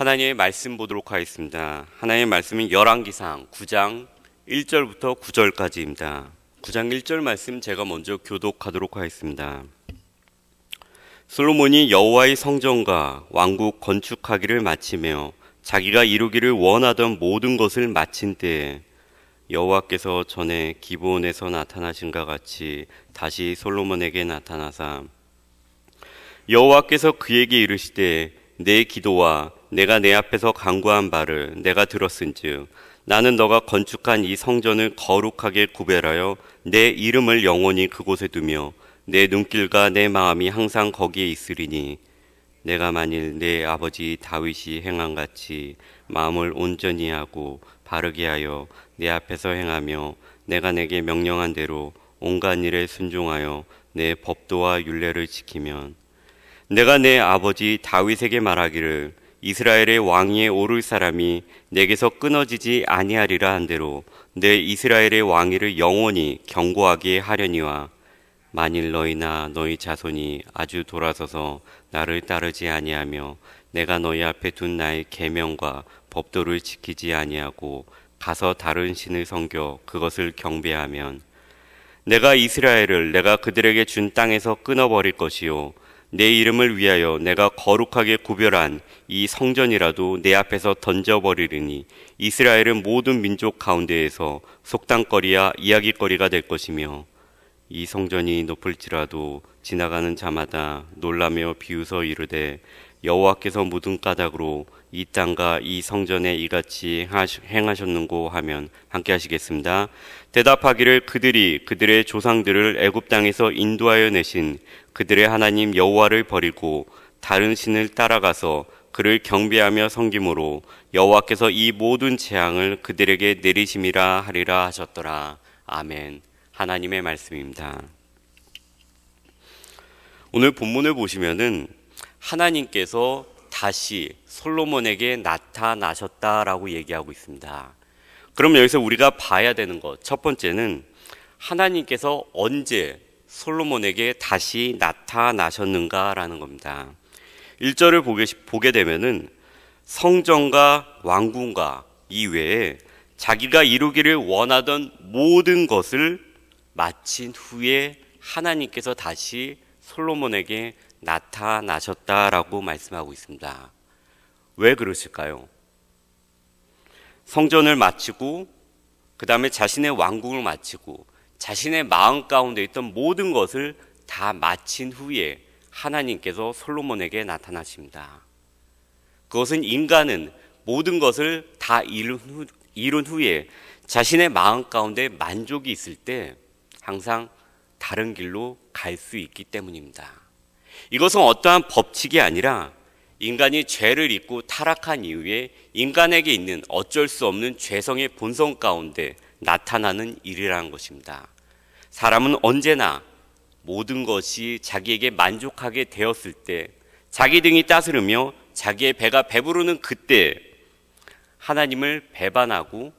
하나님의 말씀 보도록 하겠습니다. 하나님의 말씀은 열왕기상 9장 1절부터 9절까지입니다. 9장 1절 말씀 제가 먼저 교독하도록 하겠습니다. 솔로몬이 여호와의 성전과 왕국 건축하기를 마치며 자기가 이루기를 원하던 모든 것을 마친 때에 여호와께서 전에 기본에서 나타나신 것 같이 다시 솔로몬에게 나타나사 여호와께서 그에게 이르시되 내 기도와 내가 내 앞에서 강구한 바를 내가 들었은즉 나는 너가 건축한 이 성전을 거룩하게 구별하여 내 이름을 영원히 그곳에 두며 내 눈길과 내 마음이 항상 거기에 있으리니 내가 만일 내 아버지 다윗이 행한 같이 마음을 온전히 하고 바르게 하여 내 앞에서 행하며 내가 내게 명령한 대로 온갖 일에 순종하여 내 법도와 윤례를 지키면 내가 내 아버지 다윗에게 말하기를 이스라엘의 왕위에 오를 사람이 내게서 끊어지지 아니하리라 한대로 내 이스라엘의 왕위를 영원히 경고하게 하려니와 만일 너희나 너희 자손이 아주 돌아서서 나를 따르지 아니하며 내가 너희 앞에 둔 나의 계명과 법도를 지키지 아니하고 가서 다른 신을 섬겨 그것을 경배하면 내가 이스라엘을 내가 그들에게 준 땅에서 끊어버릴 것이요 내 이름을 위하여 내가 거룩하게 구별한 이 성전이라도 내 앞에서 던져버리리니 이스라엘은 모든 민족 가운데에서 속당거리야 이야기거리가 될 것이며 이 성전이 높을지라도 지나가는 자마다 놀라며 비웃어 이르되 여호와께서 묻은 까닭으로 이 땅과 이 성전에 이같이 행하셨는고 하면 함께 하시겠습니다. 대답하기를 그들이 그들의 조상들을 애굽 땅에서 인도하여 내신 그들의 하나님 여호와를 버리고 다른 신을 따라가서 그를 경배하며 섬김으로 여호와께서 이 모든 재앙을 그들에게 내리심이라 하리라 하셨더라. 아멘. 하나님의 말씀입니다. 오늘 본문을 보시면은 하나님께서 다시 솔로몬에게 나타나셨다라고 얘기하고 있습니다. 그럼 여기서 우리가 봐야 되는 것 첫 번째는 하나님께서 언제 솔로몬에게 다시 나타나셨는가라는 겁니다. 1절을 보게, 보게 되면은 성전과 왕궁과 이외에 자기가 이루기를 원하던 모든 것을 마친 후에 하나님께서 다시 솔로몬에게 나타나셨다라고 말씀하고 있습니다. 왜 그러실까요? 성전을 마치고 그 다음에 자신의 왕궁을 마치고 자신의 마음 가운데 있던 모든 것을 다 마친 후에 하나님께서 솔로몬에게 나타나십니다. 그것은 인간은 모든 것을 다 이룬, 후, 이룬 후에 자신의 마음 가운데 만족이 있을 때 항상 다른 길로 갈 수 있기 때문입니다. 이것은 어떠한 법칙이 아니라 인간이 죄를 입고 타락한 이후에 인간에게 있는 어쩔 수 없는 죄성의 본성 가운데 나타나는 일이라는 것입니다. 사람은 언제나 모든 것이 자기에게 만족하게 되었을 때 자기 등이 따스르며 자기의 배가 배부르는 그때 하나님을 배반하고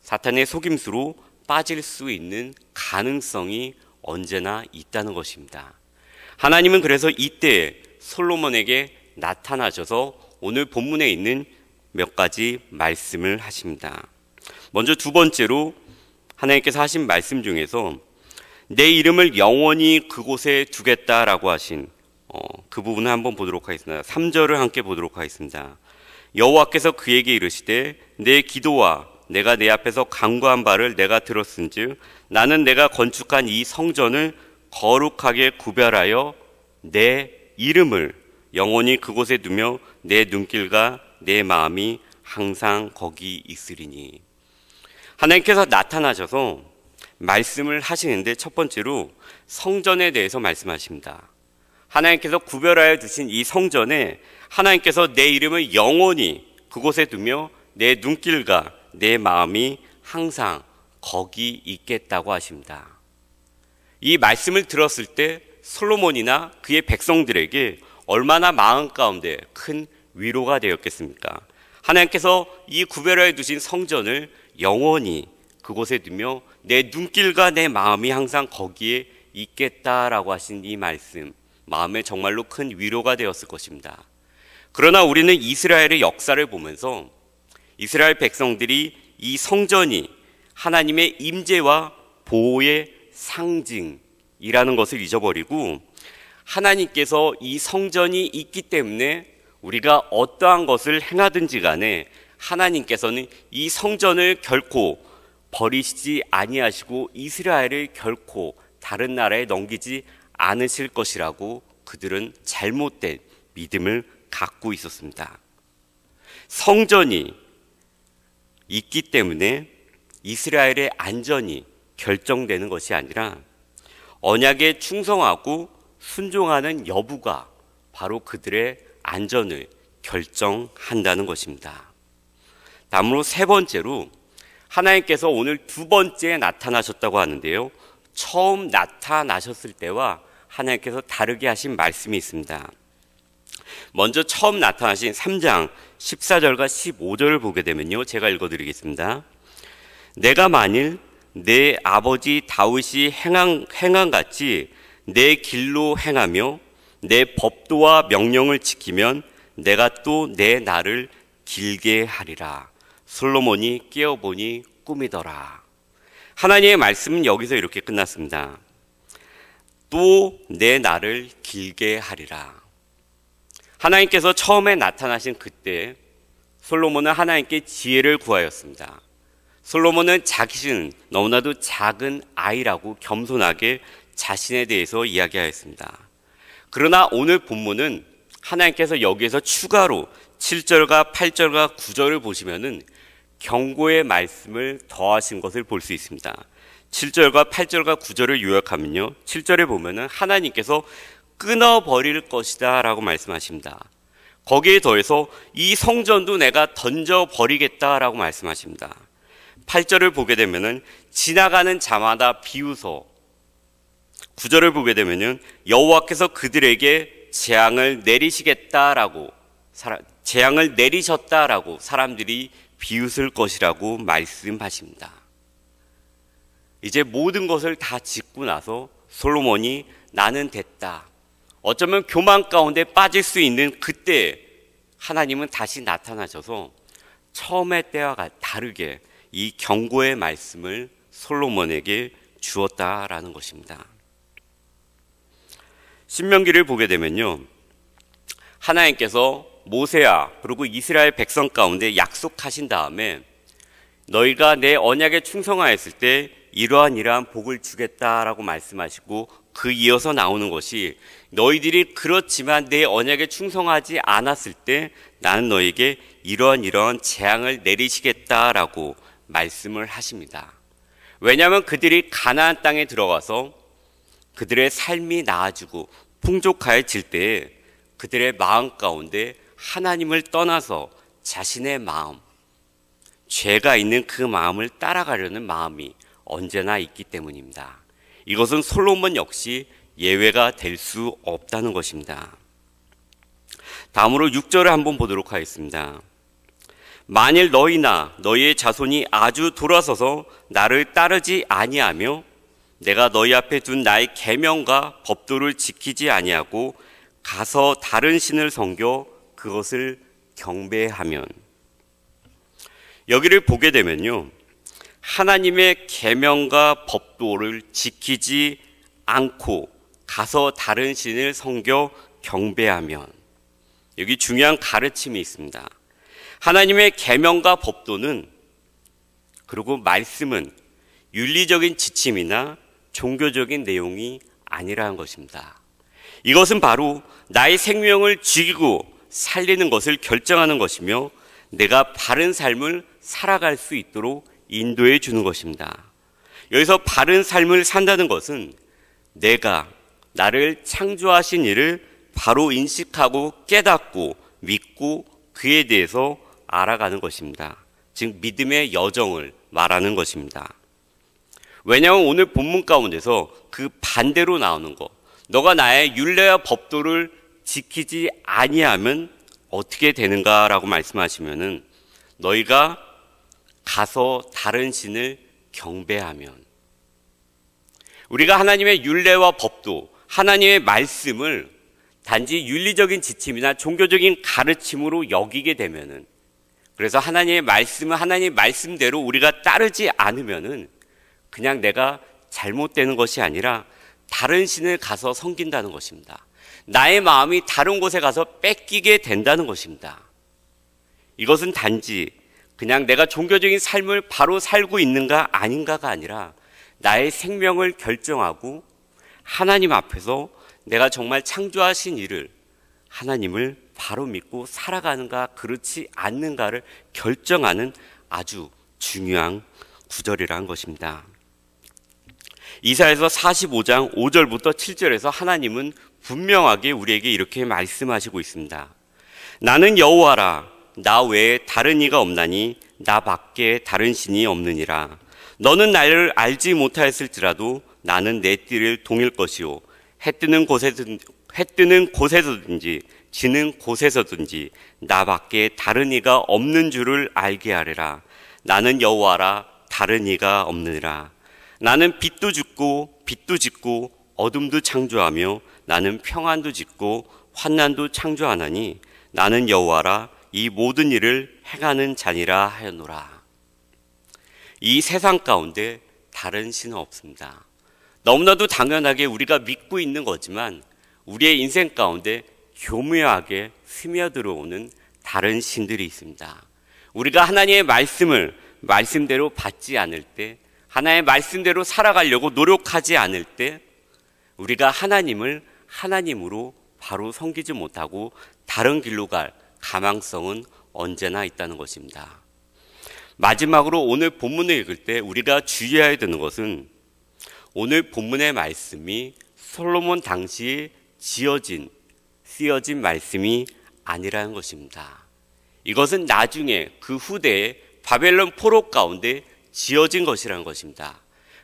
사탄의 속임수로 빠질 수 있는 가능성이 언제나 있다는 것입니다. 하나님은 그래서 이때 솔로몬에게 나타나셔서 오늘 본문에 있는 몇 가지 말씀을 하십니다. 먼저 두 번째로 하나님께서 하신 말씀 중에서 내 이름을 영원히 그곳에 두겠다라고 하신 어, 그 부분을 한번 보도록 하겠습니다. 3절을 함께 보도록 하겠습니다. 여호와께서 그에게 이르시되 내 기도와 내가 내 앞에서 강구한 바를 내가 들었은즉 나는 내가 건축한 이 성전을 거룩하게 구별하여 내 이름을 영원히 그곳에 두며 내 눈길과 내 마음이 항상 거기 있으리니. 하나님께서 나타나셔서 말씀을 하시는데 첫 번째로 성전에 대해서 말씀하십니다. 하나님께서 구별하여 주신 이 성전에 하나님께서 내 이름을 영원히 그곳에 두며 내 눈길과 내 마음이 항상 거기 있겠다고 하십니다. 이 말씀을 들었을 때 솔로몬이나 그의 백성들에게 얼마나 마음 가운데 큰 위로가 되었겠습니까? 하나님께서 이 구별하여 두신 성전을 영원히 그곳에 두며 내 눈길과 내 마음이 항상 거기에 있겠다라고 하신 이 말씀, 마음에 정말로 큰 위로가 되었을 것입니다. 그러나 우리는 이스라엘의 역사를 보면서 이스라엘 백성들이 이 성전이 하나님의 임재와 보호의 상징이라는 것을 잊어버리고 하나님께서 이 성전이 있기 때문에 우리가 어떠한 것을 행하든지 간에 하나님께서는 이 성전을 결코 버리시지 아니하시고 이스라엘을 결코 다른 나라에 넘기지 않으실 것이라고 그들은 잘못된 믿음을 갖고 있었습니다. 성전이 있기 때문에 이스라엘의 안전이 결정되는 것이 아니라 언약에 충성하고 순종하는 여부가 바로 그들의 안전을 결정한다는 것입니다. 다음으로 세 번째로 하나님께서 오늘 두 번째 나타나셨다고 하는데요. 처음 나타나셨을 때와 하나님께서 다르게 하신 말씀이 있습니다. 먼저 처음 나타나신 3장 14절과 15절을 보게 되면요. 제가 읽어드리겠습니다. 내가 만일 내 아버지 다윗이 행한, 행한 같이 내 길로 행하며 내 법도와 명령을 지키면 내가 또내 날을 길게 하리라. 솔로몬이 깨어보니 꿈이더라. 하나님의 말씀은 여기서 이렇게 끝났습니다. 또내 날을 길게 하리라. 하나님께서 처음에 나타나신 그때 솔로몬은 하나님께 지혜를 구하였습니다. 솔로몬은 자신은 너무나도 작은 아이라고 겸손하게 자신에 대해서 이야기하였습니다. 그러나 오늘 본문은 하나님께서 여기에서 추가로 7절과 8절과 9절을 보시면은 경고의 말씀을 더하신 것을 볼 수 있습니다. 7절과 8절과 9절을 요약하면요. 7절에 보면은 하나님께서 끊어버릴 것이다 라고 말씀하십니다. 거기에 더해서 이 성전도 내가 던져버리겠다 라고 말씀하십니다. 8절을 보게 되면은 지나가는 자마다 비웃어. 9절을 보게 되면은 여호와께서 그들에게 재앙을 내리시겠다라고 재앙을 내리셨다라고 사람들이 비웃을 것이라고 말씀하십니다. 이제 모든 것을 다 짓고 나서 솔로몬이 나는 됐다. 어쩌면 교만 가운데 빠질 수 있는 그때 하나님은 다시 나타나셔서 처음의 때와 다르게 이 경고의 말씀을 솔로몬에게 주었다라는 것입니다. 신명기를 보게 되면요. 하나님께서 모세야 그리고 이스라엘 백성 가운데 약속하신 다음에 너희가 내 언약에 충성하였을 때 이러한 이러한 복을 주겠다라고 말씀하시고 그 이어서 나오는 것이 너희들이 그렇지만 내 언약에 충성하지 않았을 때 나는 너에게 이러한 이러한 재앙을 내리시겠다라고 말씀을 하십니다. 왜냐하면 그들이 가나안 땅에 들어가서 그들의 삶이 나아지고 풍족하여질 때 그들의 마음 가운데 하나님을 떠나서 자신의 마음, 죄가 있는 그 마음을 따라가려는 마음이 언제나 있기 때문입니다. 이것은 솔로몬 역시 예외가 될 수 없다는 것입니다. 다음으로 6절을 한번 보도록 하겠습니다. 만일 너희나 너희의 자손이 아주 돌아서서 나를 따르지 아니하며 내가 너희 앞에 둔 나의 계명과 법도를 지키지 아니하고 가서 다른 신을 섬겨 그것을 경배하면 여기를 보게 되면요. 하나님의 계명과 법도를 지키지 않고 가서 다른 신을 섬겨 경배하면 여기 중요한 가르침이 있습니다. 하나님의 계명과 법도는 그리고 말씀은 윤리적인 지침이나 종교적인 내용이 아니라는 것입니다. 이것은 바로 나의 생명을 죽이고 살리는 것을 결정하는 것이며 내가 바른 삶을 살아갈 수 있도록 인도해 주는 것입니다. 여기서 바른 삶을 산다는 것은 내가 나를 창조하신 이를 바로 인식하고 깨닫고 믿고 그에 대해서 알아가는 것입니다. 즉 믿음의 여정을 말하는 것입니다. 왜냐하면 오늘 본문 가운데서 그 반대로 나오는 거, 너가 나의 윤례와 법도를 지키지 아니하면 어떻게 되는가라고 말씀하시면은 너희가 가서 다른 신을 경배하면 우리가 하나님의 윤례와 법도 하나님의 말씀을 단지 윤리적인 지침이나 종교적인 가르침으로 여기게 되면은 그래서 하나님의 말씀은 하나님의 말씀대로 우리가 따르지 않으면은 그냥 내가 잘못되는 것이 아니라 다른 신을 가서 섬긴다는 것입니다. 나의 마음이 다른 곳에 가서 뺏기게 된다는 것입니다. 이것은 단지 그냥 내가 종교적인 삶을 바로 살고 있는가 아닌가가 아니라 나의 생명을 결정하고 하나님 앞에서 내가 정말 창조하신 일을 하나님을 바로 믿고 살아가는가 그렇지 않는가를 결정하는 아주 중요한 구절이라는 것입니다. 이사에서 45장 5절부터 7절에서 하나님은 분명하게 우리에게 이렇게 말씀하시고 있습니다. 나는 여호와라 나 외에 다른 이가 없나니 나밖에 다른 신이 없느니라. 너는 나를 알지 못하였을지라도 나는 내 띠를 동일 것이요 해 뜨는 곳에든 해 뜨는 곳에서든지 지는 곳에서든지 나밖에 다른 이가 없는 줄을 알게 하리라. 나는 여호와라 다른 이가 없느니라. 나는 빛도 짓고 빛도 짓고 어둠도 창조하며 나는 평안도 짓고 환난도 창조하나니 나는 여호와라 이 모든 일을 행하는 자니라 하였노라. 이 세상 가운데 다른 신은 없습니다. 너무나도 당연하게 우리가 믿고 있는 거지만 우리의 인생 가운데 교묘하게 스며들어오는 다른 신들이 있습니다. 우리가 하나님의 말씀을 말씀대로 받지 않을 때, 하나의 말씀대로 살아가려고 노력하지 않을 때, 우리가 하나님을 하나님으로 바로 섬기지 못하고 다른 길로 갈 가망성은 언제나 있다는 것입니다. 마지막으로 오늘 본문을 읽을 때 우리가 주의해야 되는 것은 오늘 본문의 말씀이 솔로몬 당시 지어진 쓰여진 말씀이 아니라는 것입니다. 이것은 나중에 그 후대에 바벨론 포로 가운데 지어진 것이라는 것입니다.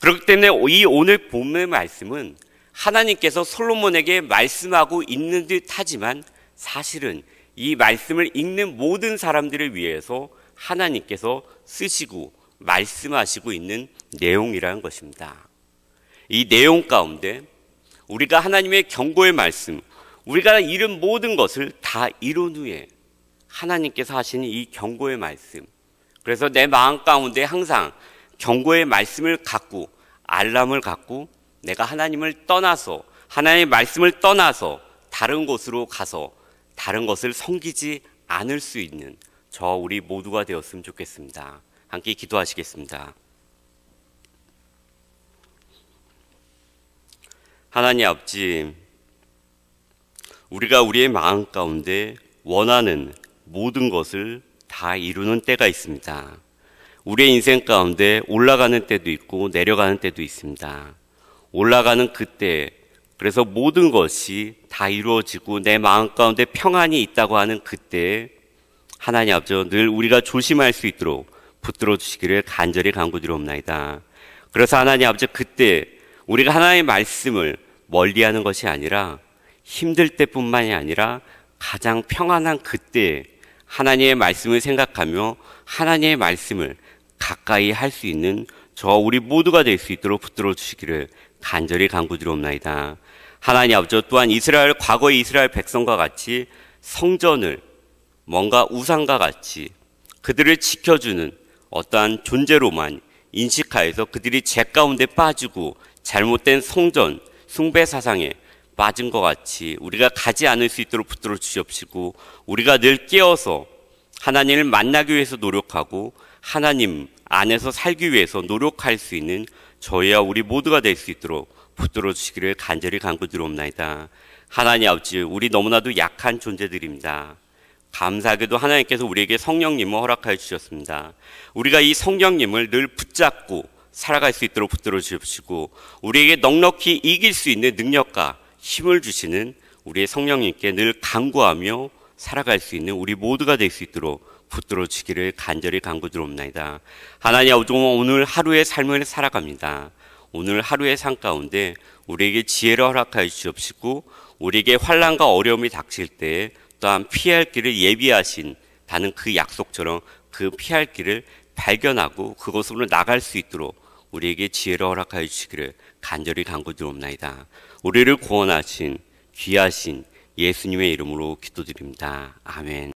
그렇기 때문에 이 오늘 본문의 말씀은 하나님께서 솔로몬에게 말씀하고 있는 듯 하지만 사실은 이 말씀을 읽는 모든 사람들을 위해서 하나님께서 쓰시고 말씀하시고 있는 내용이라는 것입니다. 이 내용 가운데 우리가 하나님의 경고의 말씀, 우리가 이은 모든 것을 다 이룬 후에 하나님께서 하신이 경고의 말씀. 그래서 내 마음 가운데 항상 경고의 말씀을 갖고 알람을 갖고 내가 하나님을 떠나서 하나님의 말씀을 떠나서 다른 곳으로 가서 다른 것을 섬기지 않을 수 있는 저 우리 모두가 되었으면 좋겠습니다. 함께 기도하시겠습니다. 하나님 앞버지 우리가 우리의 마음 가운데 원하는 모든 것을 다 이루는 때가 있습니다. 우리의 인생 가운데 올라가는 때도 있고 내려가는 때도 있습니다. 올라가는 그때 그래서 모든 것이 다 이루어지고 내 마음 가운데 평안이 있다고 하는 그때 하나님 앞서 늘 우리가 조심할 수 있도록 붙들어 주시기를 간절히 간구드리옵나이다. 그래서 하나님 아버 그때 우리가 하나님의 말씀을 멀리하는 것이 아니라 힘들 때뿐만이 아니라 가장 평안한 그때에 하나님의 말씀을 생각하며 하나님의 말씀을 가까이 할 수 있는 저 우리 모두가 될 수 있도록 붙들어 주시기를 간절히 간구드리옵나이다. 하나님 아버 또한 이스라엘 과거의 이스라엘 백성과 같이 성전을 뭔가 우상과 같이 그들을 지켜주는 어떠한 존재로만 인식하여서 그들이 죄 가운데 빠지고 잘못된 성전 숭배 사상에 빠진 것 같이 우리가 가지 않을 수 있도록 붙들어 주시옵시고 우리가 늘 깨어서 하나님을 만나기 위해서 노력하고 하나님 안에서 살기 위해서 노력할 수 있는 저희와 우리 모두가 될 수 있도록 붙들어 주시기를 간절히 간구드옵나이다 하나님 아버지, 우리 너무나도 약한 존재들입니다. 감사하게도 하나님께서 우리에게 성령님을 허락하여 주셨습니다. 우리가 이 성령님을 늘 붙잡고 살아갈 수 있도록 붙들어 주시고 우리에게 넉넉히 이길 수 있는 능력과 힘을 주시는 우리의 성령님께 늘 간구하며 살아갈 수 있는 우리 모두가 될 수 있도록 붙들어 주기를 간절히 간구드옵나다 하나님 아버지 오늘 하루의 삶을 살아갑니다. 오늘 하루의 삶 가운데 우리에게 지혜를 허락하여 주옵시고 우리에게 환란과 어려움이 닥칠 때 또한 피할 길을 예비하신다는 그 약속처럼 그 피할 길을 발견하고 그곳으로 나갈 수 있도록 우리에게 지혜를 허락하여 주시기를 간절히 간구드옵나이다. 우리를 구원하신 귀하신 예수님의 이름으로 기도드립니다. 아멘.